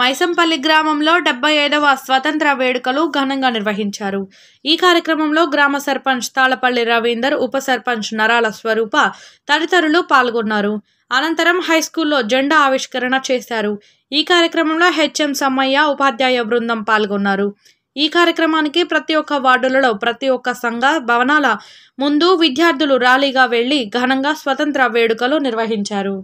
మైసంపల్లి గ్రామంలో డెబ్బై ఐదవ స్వతంత్ర వేడుకలు ఘనంగా నిర్వహించారు ఈ కార్యక్రమంలో గ్రామ సర్పంచ్ తాళపల్లి రవీందర్ ఉప సర్పంచ్ నరాల స్వరూప తదితరులు పాల్గొన్నారు అనంతరం హైస్కూల్లో జెండా ఆవిష్కరణ చేశారు ఈ కార్యక్రమంలో హెచ్ఎం సమ్మయ్య ఉపాధ్యాయ బృందం పాల్గొన్నారు ఈ కార్యక్రమానికి ప్రతి ఒక్క వార్డులలో ప్రతి ఒక్క సంఘ భవనాల ముందు విద్యార్థులు ర్యాలీగా వెళ్లి ఘనంగా స్వతంత్ర వేడుకలు నిర్వహించారు